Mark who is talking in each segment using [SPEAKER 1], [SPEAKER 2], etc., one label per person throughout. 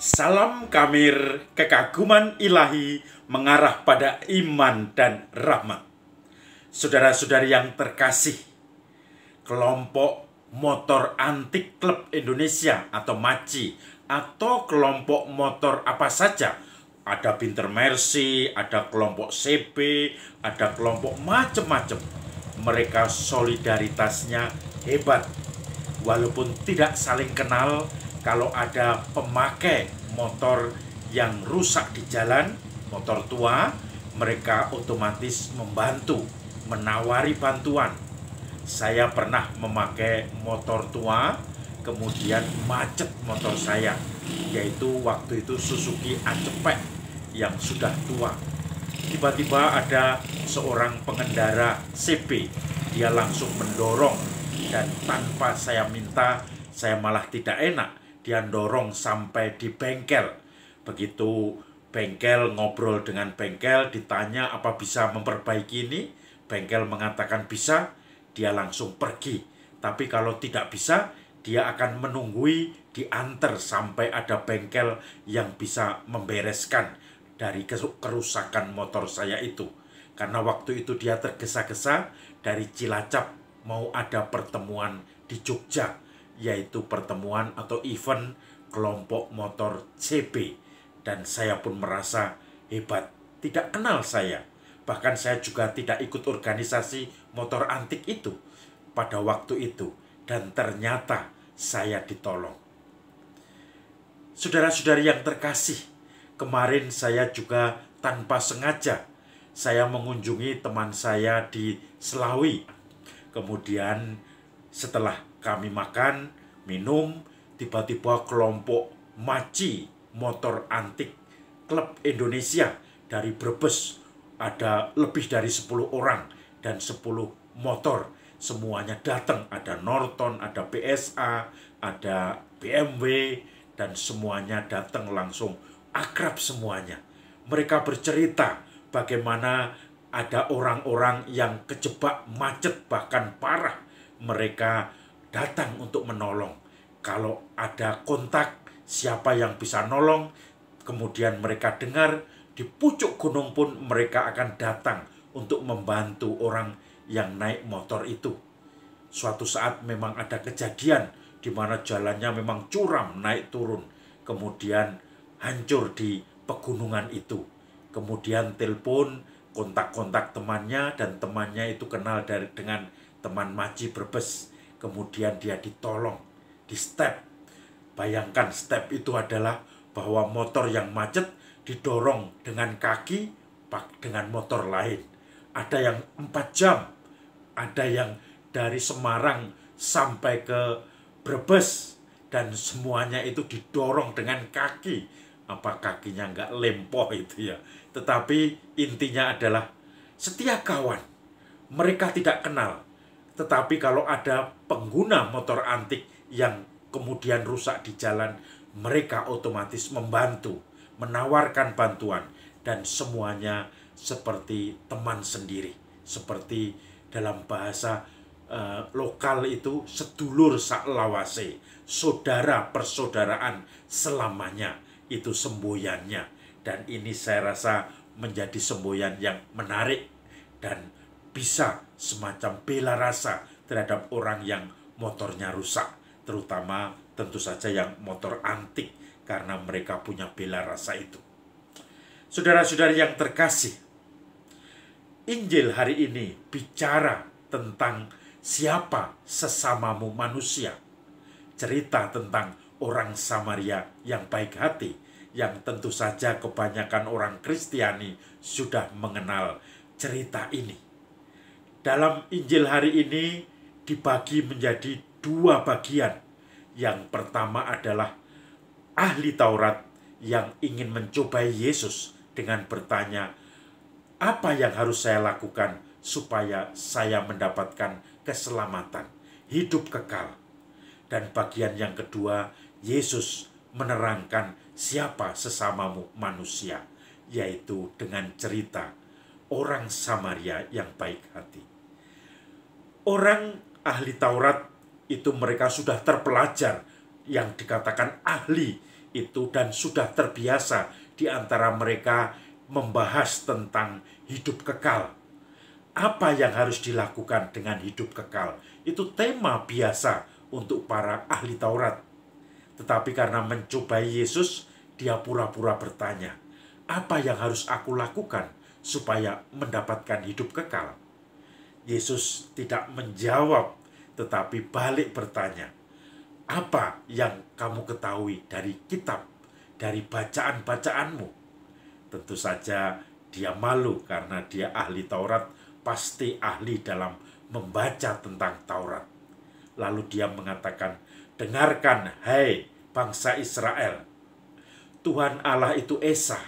[SPEAKER 1] Salam kamir kekaguman ilahi mengarah pada iman dan rahmat. Saudara-saudari yang terkasih, kelompok motor antik klub Indonesia atau MACI atau kelompok motor apa saja ada Pinter Mercy, ada kelompok CP, ada kelompok macam-macam. Mereka solidaritasnya hebat. Walaupun tidak saling kenal, kalau ada pemakai motor yang rusak di jalan, motor tua, mereka otomatis membantu, menawari bantuan. Saya pernah memakai motor tua, kemudian macet motor saya, yaitu waktu itu Suzuki Acepek yang sudah tua. Tiba-tiba ada seorang pengendara CP, dia langsung mendorong dan tanpa saya minta, saya malah tidak enak dia dorong sampai di bengkel. Begitu bengkel ngobrol dengan bengkel, ditanya apa bisa memperbaiki ini, bengkel mengatakan bisa, dia langsung pergi. Tapi kalau tidak bisa, dia akan menunggui diantar sampai ada bengkel yang bisa membereskan dari kerusakan motor saya itu. Karena waktu itu dia tergesa-gesa dari Cilacap mau ada pertemuan di Jogja yaitu pertemuan atau event kelompok motor CB. Dan saya pun merasa hebat, tidak kenal saya. Bahkan saya juga tidak ikut organisasi motor antik itu pada waktu itu. Dan ternyata saya ditolong. Saudara-saudari yang terkasih, kemarin saya juga tanpa sengaja saya mengunjungi teman saya di Selawi. Kemudian setelah kami makan, minum, tiba-tiba kelompok maci motor antik klub Indonesia dari Brebes ada lebih dari 10 orang dan 10 motor semuanya datang ada Norton, ada PSA, ada BMW dan semuanya datang langsung akrab semuanya. Mereka bercerita bagaimana ada orang-orang yang kejebak macet bahkan parah. Mereka datang untuk menolong. Kalau ada kontak, siapa yang bisa nolong, kemudian mereka dengar, di pucuk gunung pun mereka akan datang untuk membantu orang yang naik motor itu. Suatu saat memang ada kejadian di mana jalannya memang curam naik turun, kemudian hancur di pegunungan itu. Kemudian telepon kontak-kontak temannya dan temannya itu kenal dari dengan teman Maji berbes kemudian dia ditolong di step. Bayangkan step itu adalah bahwa motor yang macet didorong dengan kaki dengan motor lain. Ada yang empat jam, ada yang dari Semarang sampai ke Brebes dan semuanya itu didorong dengan kaki. Apa kakinya nggak lempoh itu ya. Tetapi intinya adalah setiap kawan. Mereka tidak kenal, tetapi kalau ada pengguna motor antik yang kemudian rusak di jalan, mereka otomatis membantu, menawarkan bantuan, dan semuanya seperti teman sendiri, seperti dalam bahasa eh, lokal itu sedulur saklawase, saudara persaudaraan selamanya itu semboyannya, dan ini saya rasa menjadi semboyan yang menarik dan bisa semacam bela rasa terhadap orang yang motornya rusak, terutama tentu saja yang motor antik karena mereka punya bela rasa itu. saudara saudara yang terkasih, Injil hari ini bicara tentang siapa sesamamu manusia. Cerita tentang orang Samaria yang baik hati, yang tentu saja kebanyakan orang Kristiani sudah mengenal cerita ini dalam Injil hari ini dibagi menjadi dua bagian. Yang pertama adalah ahli Taurat yang ingin mencobai Yesus dengan bertanya, "Apa yang harus saya lakukan supaya saya mendapatkan keselamatan, hidup kekal?" Dan bagian yang kedua, Yesus menerangkan siapa sesamamu manusia, yaitu dengan cerita orang Samaria yang baik hati orang ahli Taurat itu mereka sudah terpelajar yang dikatakan ahli itu dan sudah terbiasa di antara mereka membahas tentang hidup kekal. Apa yang harus dilakukan dengan hidup kekal? Itu tema biasa untuk para ahli Taurat. Tetapi karena mencobai Yesus, dia pura-pura bertanya, "Apa yang harus aku lakukan supaya mendapatkan hidup kekal?" Yesus tidak menjawab, tetapi balik bertanya, "Apa yang kamu ketahui dari kitab, dari bacaan-bacaanmu?" Tentu saja, dia malu karena dia ahli Taurat, pasti ahli dalam membaca tentang Taurat. Lalu dia mengatakan, "Dengarkan, hai bangsa Israel, Tuhan Allah itu Esa,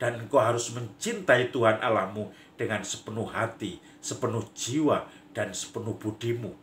[SPEAKER 1] dan engkau harus mencintai Tuhan Allahmu dengan sepenuh hati, sepenuh jiwa dan sepenuh budimu.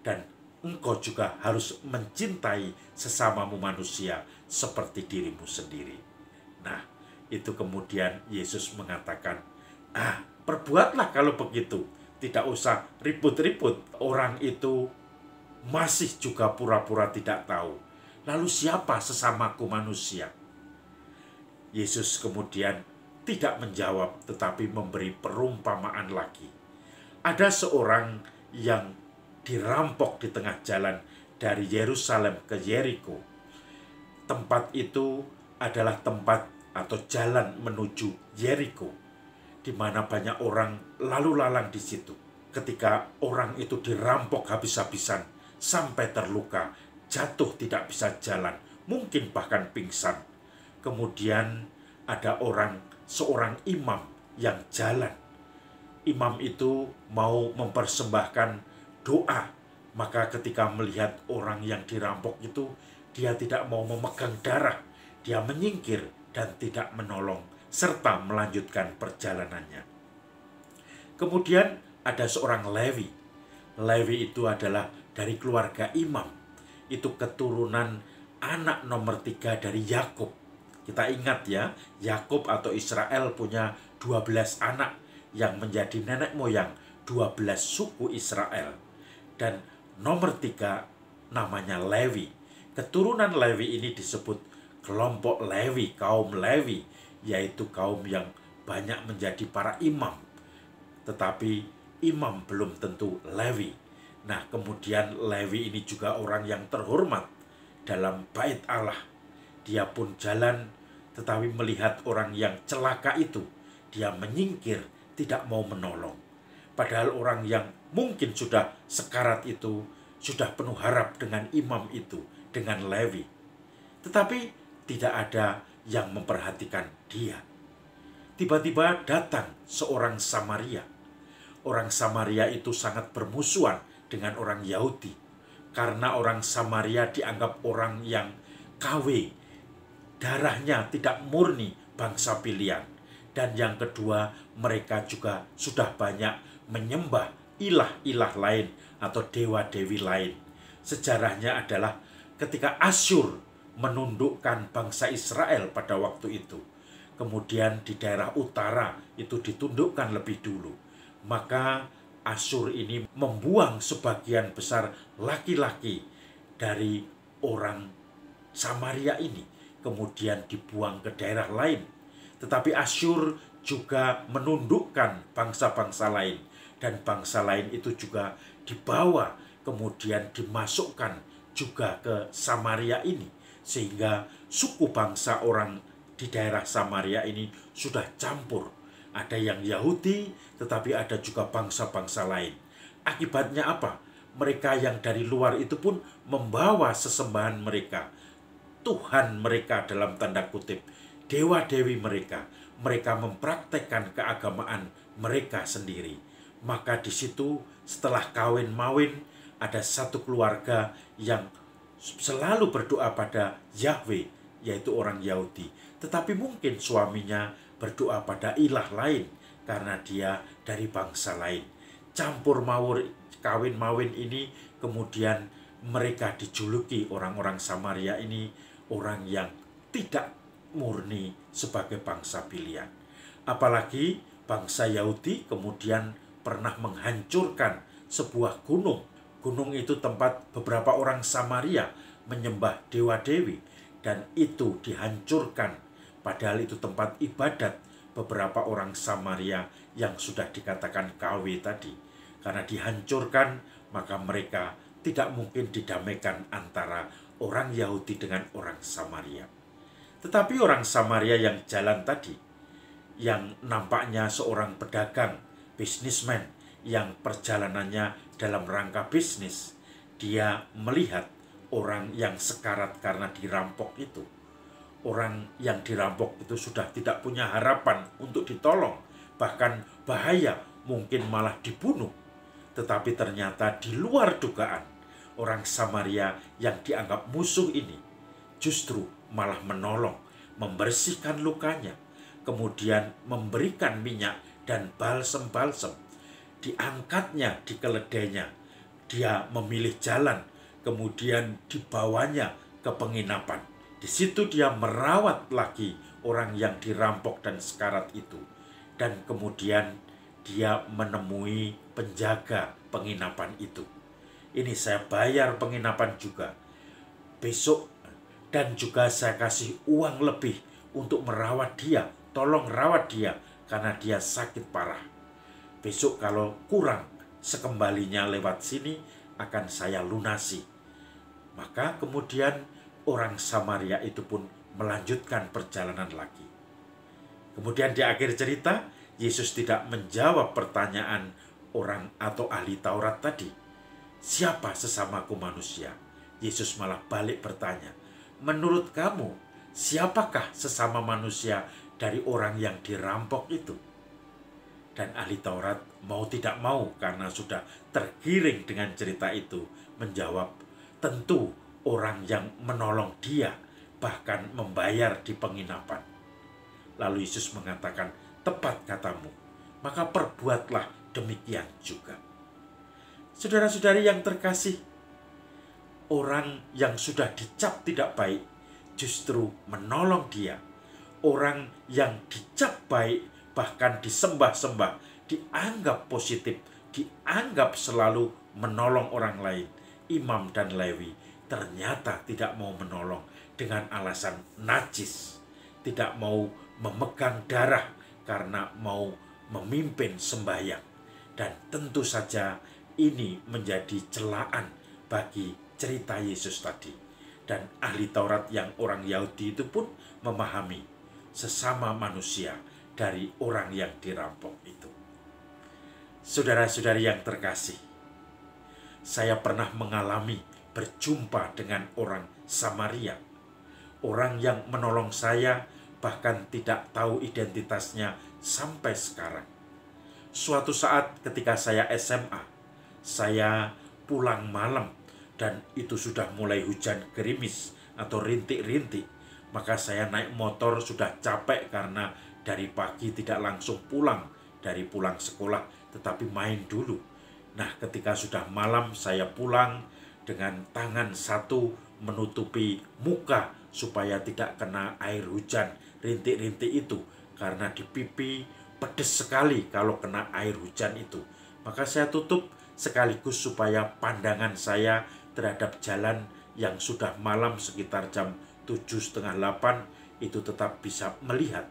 [SPEAKER 1] Dan engkau juga harus mencintai sesamamu manusia seperti dirimu sendiri. Nah, itu kemudian Yesus mengatakan, ah, perbuatlah kalau begitu. Tidak usah ribut-ribut. Orang itu masih juga pura-pura tidak tahu. Lalu siapa sesamaku manusia? Yesus kemudian tidak menjawab tetapi memberi perumpamaan lagi ada seorang yang dirampok di tengah jalan dari Yerusalem ke Jericho. Tempat itu adalah tempat atau jalan menuju Jericho, di mana banyak orang lalu lalang di situ. Ketika orang itu dirampok habis-habisan sampai terluka, jatuh tidak bisa jalan, mungkin bahkan pingsan. Kemudian ada orang, seorang imam yang jalan imam itu mau mempersembahkan doa, maka ketika melihat orang yang dirampok itu, dia tidak mau memegang darah, dia menyingkir dan tidak menolong, serta melanjutkan perjalanannya. Kemudian ada seorang Levi. Levi itu adalah dari keluarga imam. Itu keturunan anak nomor tiga dari Yakub. Kita ingat ya, Yakub atau Israel punya 12 anak yang menjadi nenek moyang 12 suku Israel. Dan nomor tiga namanya Lewi. Keturunan Lewi ini disebut kelompok Lewi, kaum Lewi, yaitu kaum yang banyak menjadi para imam. Tetapi imam belum tentu Lewi. Nah, kemudian Lewi ini juga orang yang terhormat dalam bait Allah. Dia pun jalan tetapi melihat orang yang celaka itu, dia menyingkir tidak mau menolong. Padahal orang yang mungkin sudah sekarat itu, sudah penuh harap dengan imam itu, dengan Levi, Tetapi tidak ada yang memperhatikan dia. Tiba-tiba datang seorang Samaria. Orang Samaria itu sangat bermusuhan dengan orang Yahudi. Karena orang Samaria dianggap orang yang KW. Darahnya tidak murni bangsa pilihan. Dan yang kedua, mereka juga sudah banyak menyembah ilah-ilah lain atau dewa-dewi lain. Sejarahnya adalah ketika Asyur menundukkan bangsa Israel pada waktu itu. Kemudian di daerah utara itu ditundukkan lebih dulu. Maka Asyur ini membuang sebagian besar laki-laki dari orang Samaria ini. Kemudian dibuang ke daerah lain. Tetapi Asyur juga menundukkan bangsa-bangsa lain dan bangsa lain itu juga dibawa kemudian dimasukkan juga ke Samaria ini sehingga suku bangsa orang di daerah Samaria ini sudah campur ada yang Yahudi tetapi ada juga bangsa-bangsa lain akibatnya apa mereka yang dari luar itu pun membawa sesembahan mereka Tuhan mereka dalam tanda kutip dewa-dewi mereka mereka mempraktekkan keagamaan mereka sendiri. Maka di situ setelah kawin mawin ada satu keluarga yang selalu berdoa pada Yahweh yaitu orang Yahudi. Tetapi mungkin suaminya berdoa pada ilah lain karena dia dari bangsa lain. Campur mawur kawin mawin ini kemudian mereka dijuluki orang-orang Samaria ini orang yang tidak murni sebagai bangsa pilihan. Apalagi bangsa Yahudi kemudian pernah menghancurkan sebuah gunung. Gunung itu tempat beberapa orang Samaria menyembah dewa-dewi dan itu dihancurkan. Padahal itu tempat ibadat beberapa orang Samaria yang sudah dikatakan KW tadi. Karena dihancurkan, maka mereka tidak mungkin didamaikan antara orang Yahudi dengan orang Samaria. Tetapi orang Samaria yang jalan tadi, yang nampaknya seorang pedagang, bisnismen, yang perjalanannya dalam rangka bisnis, dia melihat orang yang sekarat karena dirampok itu. Orang yang dirampok itu sudah tidak punya harapan untuk ditolong, bahkan bahaya, mungkin malah dibunuh. Tetapi ternyata di luar dugaan, orang Samaria yang dianggap musuh ini justru malah menolong, membersihkan lukanya, kemudian memberikan minyak dan balsem-balsem. Diangkatnya di keledainya, dia memilih jalan, kemudian dibawanya ke penginapan. Di situ dia merawat lagi orang yang dirampok dan sekarat itu. Dan kemudian dia menemui penjaga penginapan itu. Ini saya bayar penginapan juga. Besok dan juga saya kasih uang lebih untuk merawat dia. Tolong rawat dia karena dia sakit parah. Besok kalau kurang sekembalinya lewat sini akan saya lunasi. Maka kemudian orang Samaria itu pun melanjutkan perjalanan lagi. Kemudian di akhir cerita, Yesus tidak menjawab pertanyaan orang atau ahli Taurat tadi. Siapa sesamaku manusia? Yesus malah balik bertanya, Menurut kamu, siapakah sesama manusia dari orang yang dirampok itu? Dan ahli Taurat mau tidak mau karena sudah tergiring dengan cerita itu menjawab, tentu orang yang menolong dia bahkan membayar di penginapan. Lalu Yesus mengatakan, tepat katamu, maka perbuatlah demikian juga. Saudara-saudari yang terkasih, orang yang sudah dicap tidak baik justru menolong dia. Orang yang dicap baik bahkan disembah-sembah, dianggap positif, dianggap selalu menolong orang lain. Imam dan Lewi ternyata tidak mau menolong dengan alasan najis, tidak mau memegang darah karena mau memimpin sembahyang. Dan tentu saja ini menjadi celaan bagi cerita Yesus tadi. Dan ahli Taurat yang orang Yahudi itu pun memahami sesama manusia dari orang yang dirampok itu. Saudara-saudari yang terkasih, saya pernah mengalami berjumpa dengan orang Samaria, orang yang menolong saya bahkan tidak tahu identitasnya sampai sekarang. Suatu saat ketika saya SMA, saya pulang malam dan itu sudah mulai hujan gerimis atau rintik-rintik, maka saya naik motor sudah capek karena dari pagi tidak langsung pulang dari pulang sekolah, tetapi main dulu. Nah, ketika sudah malam saya pulang dengan tangan satu menutupi muka supaya tidak kena air hujan rintik-rintik itu karena di pipi pedes sekali kalau kena air hujan itu. Maka saya tutup sekaligus supaya pandangan saya terhadap jalan yang sudah malam sekitar jam tujuh setengah delapan itu tetap bisa melihat.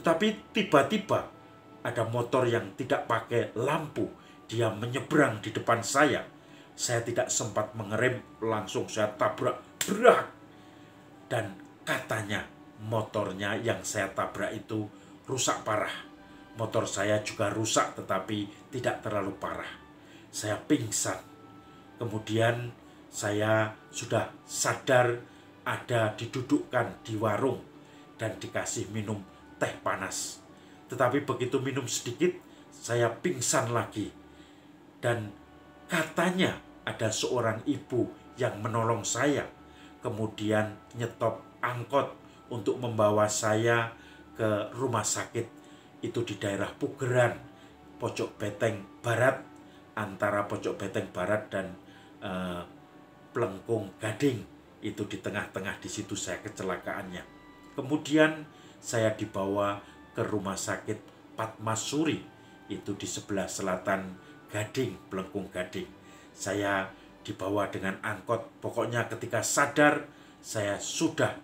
[SPEAKER 1] Tetapi tiba-tiba ada motor yang tidak pakai lampu. Dia menyeberang di depan saya. Saya tidak sempat mengerem, langsung saya tabrak. Berak! Dan katanya motornya yang saya tabrak itu rusak parah. Motor saya juga rusak tetapi tidak terlalu parah. Saya pingsan Kemudian saya sudah sadar ada didudukkan di warung dan dikasih minum teh panas. Tetapi begitu minum sedikit, saya pingsan lagi. Dan katanya ada seorang ibu yang menolong saya. Kemudian nyetop angkot untuk membawa saya ke rumah sakit. Itu di daerah Pugeran, Pojok Beteng Barat, antara Pojok Beteng Barat dan eh, Pelengkung Gading itu di tengah-tengah di situ saya kecelakaannya. Kemudian saya dibawa ke rumah sakit Patmasuri itu di sebelah selatan Gading, Pelengkung Gading. Saya dibawa dengan angkot. Pokoknya ketika sadar saya sudah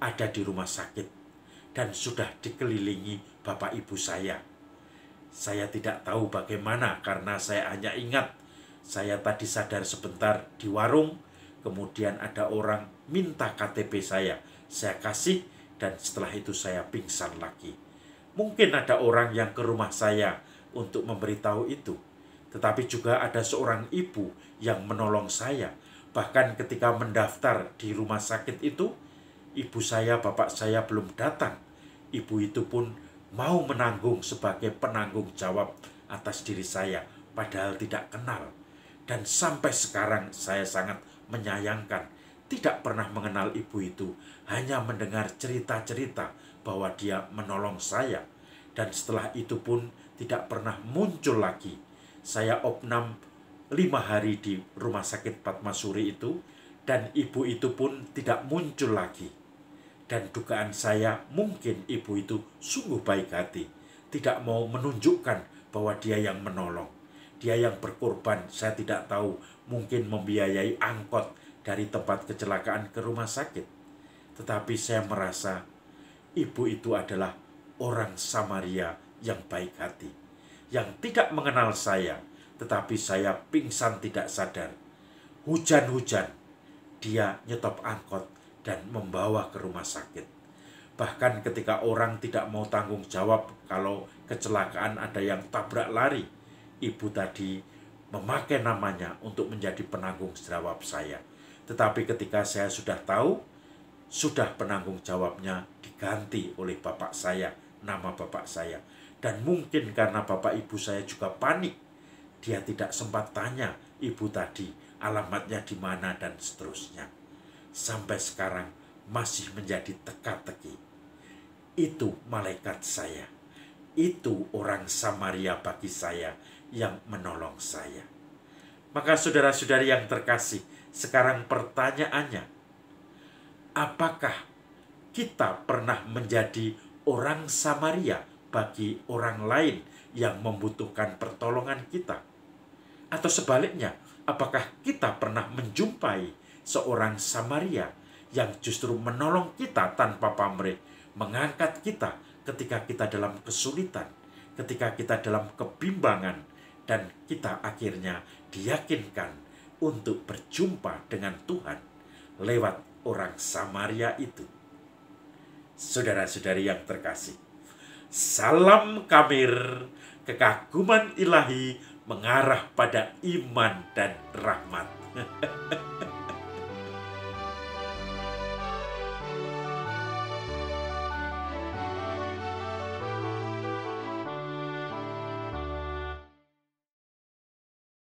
[SPEAKER 1] ada di rumah sakit dan sudah dikelilingi bapak ibu saya. Saya tidak tahu bagaimana karena saya hanya ingat saya tadi sadar sebentar di warung, kemudian ada orang minta KTP saya. Saya kasih dan setelah itu saya pingsan lagi. Mungkin ada orang yang ke rumah saya untuk memberitahu itu. Tetapi juga ada seorang ibu yang menolong saya. Bahkan ketika mendaftar di rumah sakit itu, ibu saya, bapak saya belum datang. Ibu itu pun mau menanggung sebagai penanggung jawab atas diri saya, padahal tidak kenal. Dan sampai sekarang saya sangat menyayangkan tidak pernah mengenal ibu itu, hanya mendengar cerita-cerita bahwa dia menolong saya. Dan setelah itu pun tidak pernah muncul lagi. Saya opnam lima hari di rumah sakit Patmasuri itu, dan ibu itu pun tidak muncul lagi. Dan dugaan saya mungkin ibu itu sungguh baik hati, tidak mau menunjukkan bahwa dia yang menolong dia yang berkorban, saya tidak tahu, mungkin membiayai angkot dari tempat kecelakaan ke rumah sakit. Tetapi saya merasa ibu itu adalah orang Samaria yang baik hati, yang tidak mengenal saya, tetapi saya pingsan tidak sadar. Hujan-hujan, dia nyetop angkot dan membawa ke rumah sakit. Bahkan ketika orang tidak mau tanggung jawab kalau kecelakaan ada yang tabrak lari, ibu tadi memakai namanya untuk menjadi penanggung jawab saya. Tetapi ketika saya sudah tahu, sudah penanggung jawabnya diganti oleh bapak saya, nama bapak saya. Dan mungkin karena bapak ibu saya juga panik, dia tidak sempat tanya ibu tadi alamatnya di mana dan seterusnya. Sampai sekarang masih menjadi teka-teki. Itu malaikat saya. Itu orang Samaria bagi saya yang menolong saya. Maka saudara-saudari yang terkasih, sekarang pertanyaannya, apakah kita pernah menjadi orang Samaria bagi orang lain yang membutuhkan pertolongan kita? Atau sebaliknya, apakah kita pernah menjumpai seorang Samaria yang justru menolong kita tanpa pamrih, mengangkat kita ketika kita dalam kesulitan, ketika kita dalam kebimbangan, dan kita akhirnya diyakinkan untuk berjumpa dengan Tuhan lewat orang Samaria itu. Saudara-saudari yang terkasih, salam kamir, kekaguman ilahi mengarah pada iman dan rahmat.